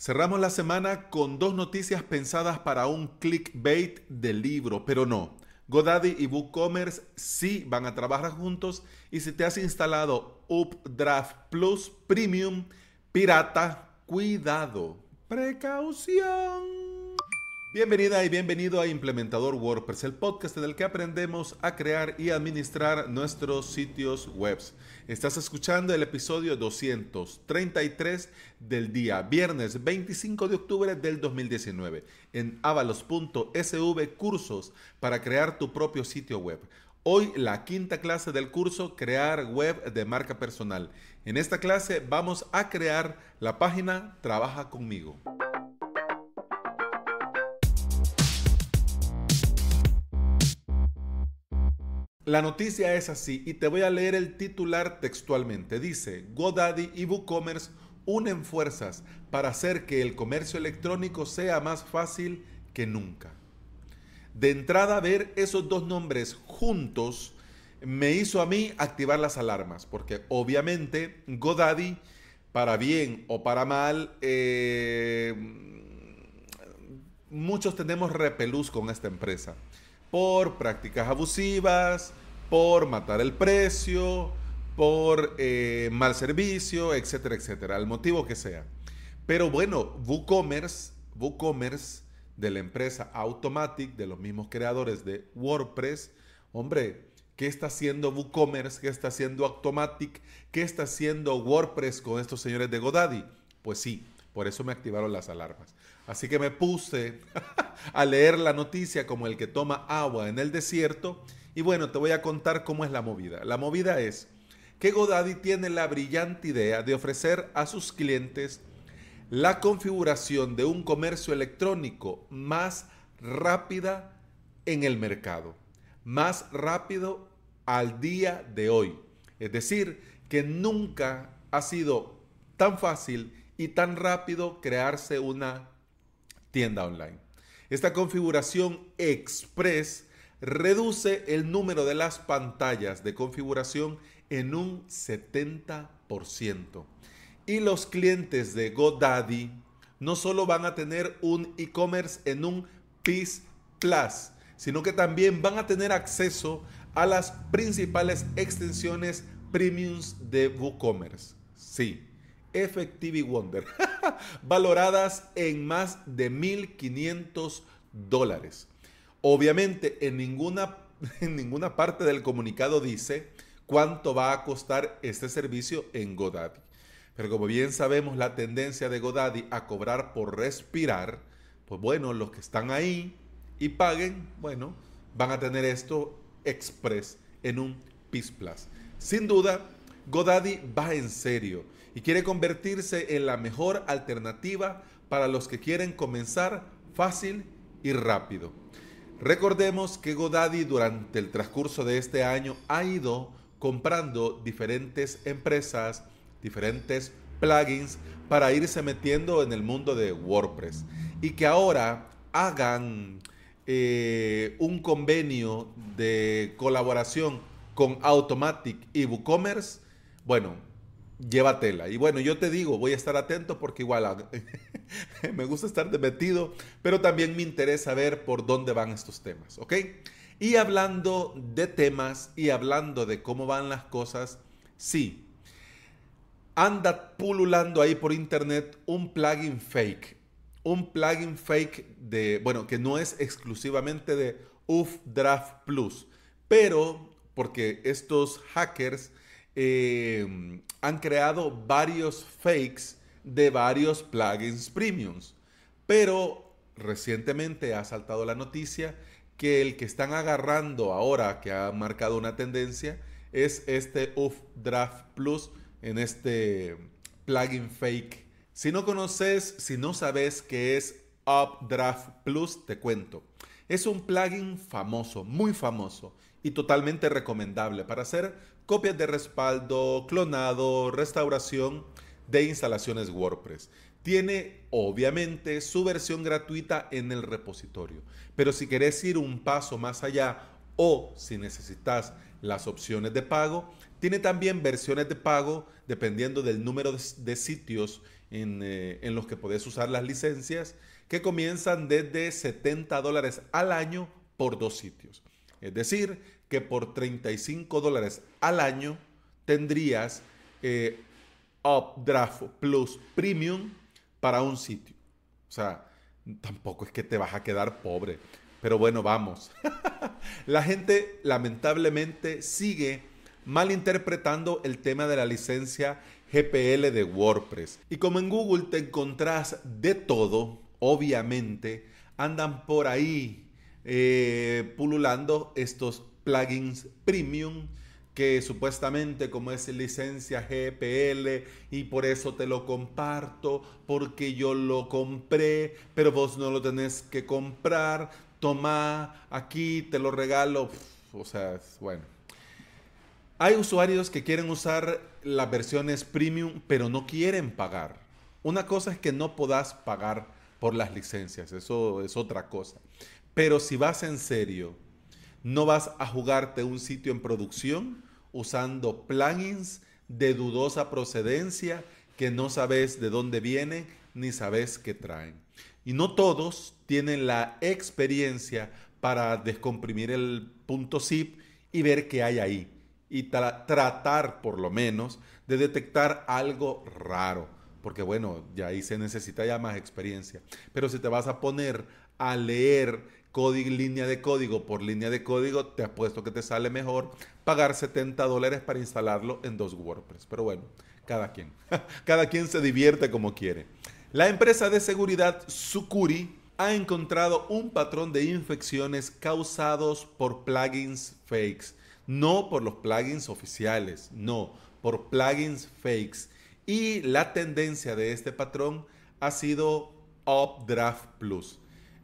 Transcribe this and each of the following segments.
Cerramos la semana con dos noticias pensadas para un clickbait del libro, pero no. GoDaddy y WooCommerce sí van a trabajar juntos y si te has instalado Updraft Plus Premium Pirata, cuidado, precaución. Bienvenida y bienvenido a Implementador WordPress, el podcast en el que aprendemos a crear y administrar nuestros sitios webs. Estás escuchando el episodio 233 del día, viernes 25 de octubre del 2019, en avalos.sv cursos para crear tu propio sitio web. Hoy la quinta clase del curso Crear Web de Marca Personal. En esta clase vamos a crear la página Trabaja conmigo. La noticia es así y te voy a leer el titular textualmente. Dice, GoDaddy y WooCommerce unen fuerzas para hacer que el comercio electrónico sea más fácil que nunca. De entrada, ver esos dos nombres juntos me hizo a mí activar las alarmas, porque obviamente GoDaddy, para bien o para mal, eh, muchos tenemos repelús con esta empresa por prácticas abusivas, por matar el precio, por eh, mal servicio, etcétera, etcétera, el motivo que sea. Pero bueno, WooCommerce, WooCommerce de la empresa Automatic, de los mismos creadores de WordPress, hombre, ¿Qué está haciendo WooCommerce? ¿Qué está haciendo Automatic? ¿Qué está haciendo WordPress con estos señores de Godaddy? Pues sí, por eso me activaron las alarmas. Así que me puse a leer la noticia como el que toma agua en el desierto. Y bueno, te voy a contar cómo es la movida. La movida es que Godaddy tiene la brillante idea de ofrecer a sus clientes la configuración de un comercio electrónico más rápida en el mercado, más rápido al día de hoy. Es decir, que nunca ha sido tan fácil y tan rápido crearse una online. Esta configuración express reduce el número de las pantallas de configuración en un 70%. Y los clientes de GoDaddy no solo van a tener un e-commerce en un PIS Plus, sino que también van a tener acceso a las principales extensiones premiums de WooCommerce. Sí, Effective Wonder, valoradas en más de 1.500 dólares. Obviamente, en ninguna, en ninguna parte del comunicado dice cuánto va a costar este servicio en GoDaddy. Pero como bien sabemos, la tendencia de GoDaddy a cobrar por respirar, pues bueno, los que están ahí y paguen, bueno, van a tener esto express en un PIS Plus. Sin duda, GoDaddy va en serio y quiere convertirse en la mejor alternativa para los que quieren comenzar fácil y rápido. Recordemos que GoDaddy durante el transcurso de este año ha ido comprando diferentes empresas, diferentes plugins para irse metiendo en el mundo de WordPress y que ahora hagan eh, un convenio de colaboración con Automatic y WooCommerce bueno, llévatela. Y bueno, yo te digo, voy a estar atento porque igual me gusta estar metido, pero también me interesa ver por dónde van estos temas, ¿ok? Y hablando de temas y hablando de cómo van las cosas, sí, anda pululando ahí por internet un plugin fake. Un plugin fake de, bueno, que no es exclusivamente de UfDraft Draft Plus, pero porque estos hackers Em, han creado varios fakes de varios plugins premiums. Pero recientemente ha saltado la noticia que el que están agarrando ahora, que ha marcado una tendencia, es este UF Draft Plus en este plugin fake. Si no conoces, si no sabes qué es Draft Plus, te cuento. Es un plugin famoso, muy famoso y totalmente recomendable para hacer copias de respaldo, clonado, restauración de instalaciones WordPress. Tiene obviamente su versión gratuita en el repositorio, pero si querés ir un paso más allá o si necesitas las opciones de pago, tiene también versiones de pago dependiendo del número de, sitios en, eh, en los que podés usar las licencias que comienzan desde 70 dólares al año por dos sitios. Es decir, que por 35 dólares al año tendrías eh, Updraft Plus Premium para un sitio. O sea, tampoco es que te vas a quedar pobre. Pero bueno, vamos. la gente lamentablemente sigue malinterpretando el tema de la licencia GPL de WordPress. Y como en Google te encontrás de todo, obviamente, andan por ahí eh, pululando estos plugins premium que supuestamente como es licencia GPL y por eso te lo comparto, porque yo lo compré, pero vos no lo tenés que comprar, toma, aquí te lo regalo, o sea, bueno. Hay usuarios que quieren usar las versiones premium, pero no quieren pagar. Una cosa es que no podás pagar por las licencias, eso es otra cosa. Pero si vas en serio, no vas a jugarte un sitio en producción usando plugins de dudosa procedencia que no sabes de dónde viene ni sabes qué traen. Y no todos tienen la experiencia para descomprimir el punto zip y ver qué hay ahí. Y tratar, por lo menos, de detectar algo raro porque bueno, ya ahí se necesita ya más experiencia. Pero si te vas a poner a leer código, línea de código por línea de código, te apuesto que te sale mejor pagar 70 dólares para instalarlo en dos WordPress. Pero bueno, cada quien. cada quien se divierte como quiere. La empresa de seguridad Sucuri ha encontrado un patrón de infecciones causados por plugins fakes. No por los plugins oficiales, no, por plugins fakes y la tendencia de este patrón ha sido Updraft Plus.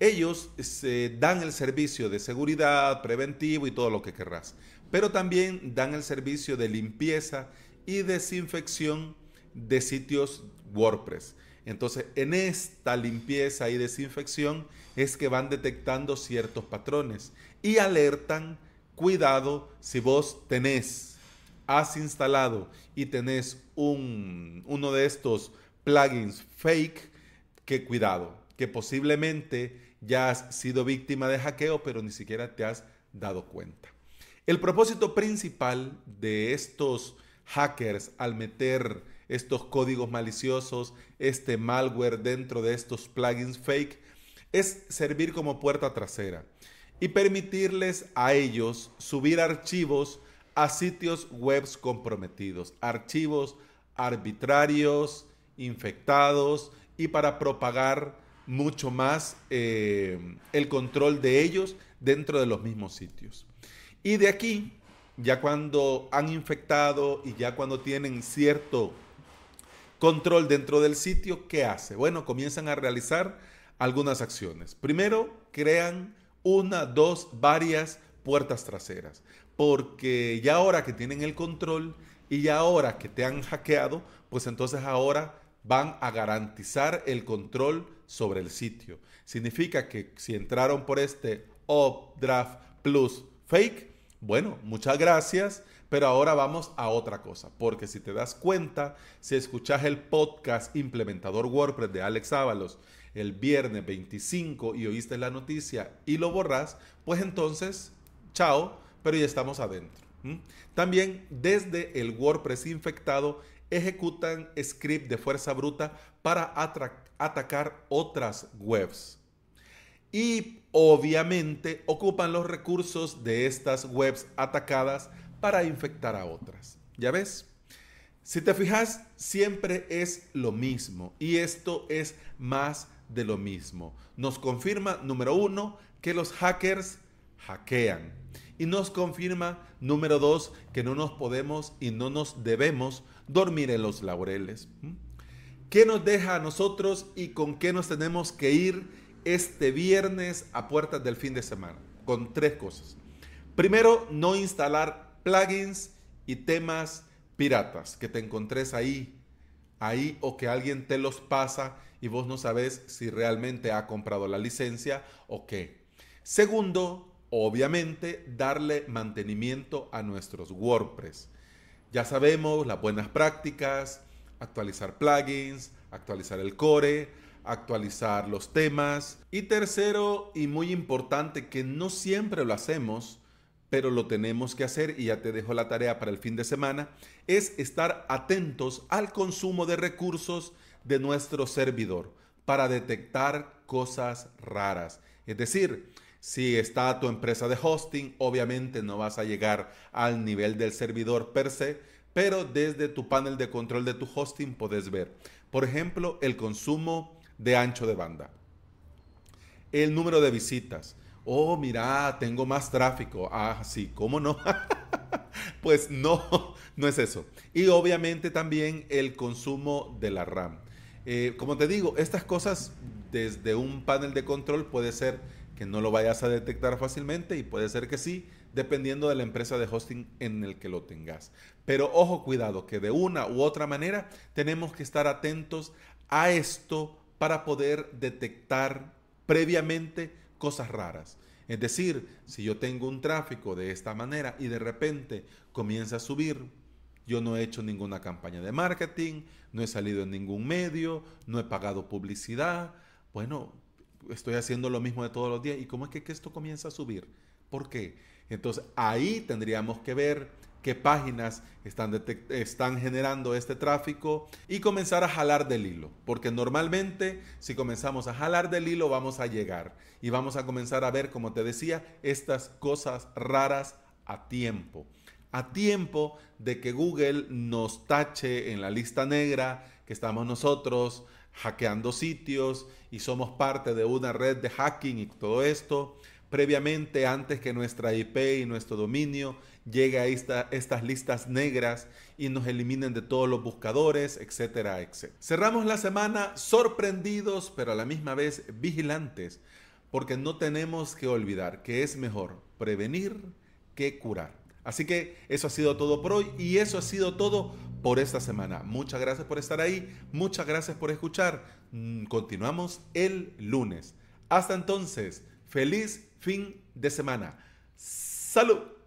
Ellos se dan el servicio de seguridad, preventivo y todo lo que querrás, pero también dan el servicio de limpieza y desinfección de sitios WordPress. Entonces, en esta limpieza y desinfección es que van detectando ciertos patrones y alertan, cuidado si vos tenés has instalado y tenés un, uno de estos plugins fake, que cuidado, que posiblemente ya has sido víctima de hackeo, pero ni siquiera te has dado cuenta. El propósito principal de estos hackers al meter estos códigos maliciosos, este malware dentro de estos plugins fake, es servir como puerta trasera y permitirles a ellos subir archivos a sitios webs comprometidos, archivos arbitrarios, infectados y para propagar mucho más eh, el control de ellos dentro de los mismos sitios. Y de aquí, ya cuando han infectado y ya cuando tienen cierto control dentro del sitio, ¿qué hace? Bueno, comienzan a realizar algunas acciones. Primero, crean una, dos, varias puertas traseras porque ya ahora que tienen el control y ya ahora que te han hackeado, pues entonces ahora van a garantizar el control sobre el sitio. Significa que si entraron por este draft Plus Fake, bueno, muchas gracias, pero ahora vamos a otra cosa, porque si te das cuenta, si escuchas el podcast Implementador WordPress de Alex Ábalos el viernes 25 y oíste la noticia y lo borras, pues entonces, chao, pero ya estamos adentro. También desde el WordPress infectado ejecutan script de fuerza bruta para atacar otras webs. Y obviamente ocupan los recursos de estas webs atacadas para infectar a otras. ¿Ya ves? Si te fijas, siempre es lo mismo. Y esto es más de lo mismo. Nos confirma, número uno, que los hackers hackean y nos confirma, número dos, que no nos podemos y no nos debemos dormir en los laureles. ¿Mm? ¿Qué nos deja a nosotros y con qué nos tenemos que ir este viernes a puertas del fin de semana? Con tres cosas. Primero, no instalar plugins y temas piratas que te encontres ahí, ahí o que alguien te los pasa y vos no sabes si realmente ha comprado la licencia o qué. Segundo, obviamente darle mantenimiento a nuestros WordPress. Ya sabemos las buenas prácticas, actualizar plugins, actualizar el core, actualizar los temas. Y tercero y muy importante que no siempre lo hacemos, pero lo tenemos que hacer y ya te dejo la tarea para el fin de semana, es estar atentos al consumo de recursos de nuestro servidor para detectar cosas raras. Es decir, si está tu empresa de hosting, obviamente no vas a llegar al nivel del servidor per se, pero desde tu panel de control de tu hosting puedes ver, por ejemplo, el consumo de ancho de banda, el número de visitas. Oh, mira, tengo más tráfico. Ah, sí, ¿cómo no? pues no, no es eso. Y obviamente también el consumo de la RAM. Eh, como te digo, estas cosas desde un panel de control puede ser que no lo vayas a detectar fácilmente y puede ser que sí, dependiendo de la empresa de hosting en el que lo tengas. Pero ojo, cuidado, que de una u otra manera tenemos que estar atentos a esto para poder detectar previamente cosas raras. Es decir, si yo tengo un tráfico de esta manera y de repente comienza a subir, yo no he hecho ninguna campaña de marketing, no he salido en ningún medio, no he pagado publicidad, bueno, estoy haciendo lo mismo de todos los días. ¿Y cómo es que, esto comienza a subir? ¿Por qué? Entonces ahí tendríamos que ver qué páginas están, están generando este tráfico y comenzar a jalar del hilo. Porque normalmente si comenzamos a jalar del hilo vamos a llegar y vamos a comenzar a ver, como te decía, estas cosas raras a tiempo. A tiempo de que Google nos tache en la lista negra que estamos nosotros, hackeando sitios y somos parte de una red de hacking y todo esto. Previamente, antes que nuestra IP y nuestro dominio llegue a estas listas negras y nos eliminen de todos los buscadores, etcétera, etcétera. Cerramos la semana sorprendidos, pero a la misma vez vigilantes, porque no tenemos que olvidar que es mejor prevenir que curar. Así que eso ha sido todo por hoy y eso ha sido todo por esta semana. Muchas gracias por estar ahí, muchas gracias por escuchar. Mm, continuamos el lunes. Hasta entonces, feliz fin de semana. Salud.